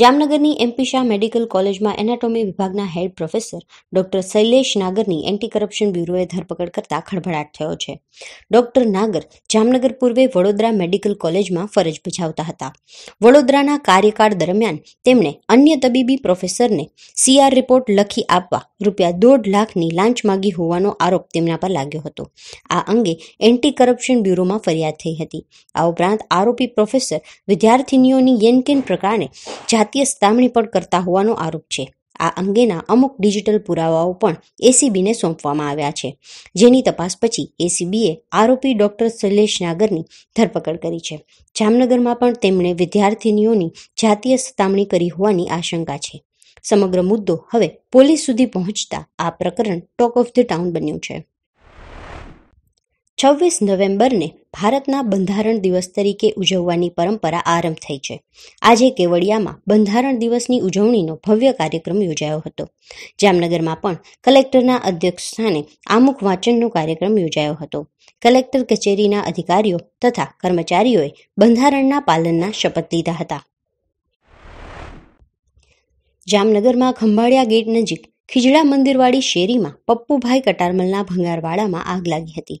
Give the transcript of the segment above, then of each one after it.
જામનગરની MP Shah medical કોલેજમાં anatomy વિભાગના હેડ પ્રોફેસર ડોક્ટર શૈલેષ નાગરની એન્ટી કરપ્શન બ્યુરોએ ધરપકડ કરતા ખળભળાટ થયો છે ડોક્ટર નાગર જામનગર પૂર્વે વડોદરા મેડિકલ કોલેજમાં ફરજ બજાવતા હતા વડોદરાના કાર્યકાળ દરમિયાન તેમણે અન્ય તબીબી પ્રોફેસરને સીઆર રિપોર્ટ લખી આપવા રૂપિયા દોઢ લાખની લાંચ માગી હોવાનો આરોપ તેમના પર લાગ્યો હતો આ અંગે એન્ટી કરપ્શન બ્યુરોમાં ફરિયાદ થઈ હતી આ ઉપરાંત આરોપી પ્રોફેસર વિદ્યાર્થીનીઓની યેનકેન પ્રકારને જાતીય સતામણી પણ કરતા હોવાનો આરોપ છે આ અંગેના અમુક ડિજિટલ પુરાવાઓ પણ એસીબીને સોંપવામાં આવ્યા છે જેની તપાસ પછી એસીબીએ આરોપી ડોક્ટર શૈલેષ નાગરની ધરપકડ કરી છે જામનગરમાં પણ તેમણે વિદ્યાર્થીનીઓની જાતીય સતામણી કરી હોવાની આશંકા છે સમગ્ર મુદ્દો હવે પોલીસ સુધી પહોંચતા આ પ્રકરણ ટોક ઓફ ધ ટાઉન બન્યું છે છવ્વીસ નવેમ્બરને ભારતના બંધારણ દિવસ તરીકે ઉજવવાની પરંપરા આરંભ થઈ છે આજે કેવડિયામાં બંધારણ દિવસની ઉજવણીનો ભવ્ય કાર્યક્રમ યોજાયો હતો જામનગરમાં પણ કલેક્ટરના અધ્યક્ષ સ્થાને આમુખ વાંચનનો કાર્યક્રમ યોજાયો હતો કલેક્ટર કચેરીના અધિકારીઓ તથા કર્મચારીઓએ બંધારણના પાલનના શપથ લીધા હતા જામનગરમાં ખંભાળિયા ગેટ નજીક ખીજડા મંદિરવાળી શેરીમાં પપ્પુભાઈ કટારમલના ભંગારવાડામાં આગ લાગી હતી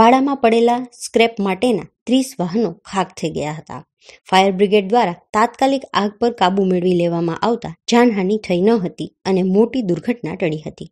વાડામાં પડેલા સ્ક્રેપ માટેના ત્રીસ વાહનો ખાક થઈ ગયા હતા ફાયર બ્રિગેડ દ્વારા તાત્કાલિક આગ પર કાબૂ મેળવી લેવામાં આવતા જાનહાનિ થઈ ન હતી અને મોટી દુર્ઘટના ટળી હતી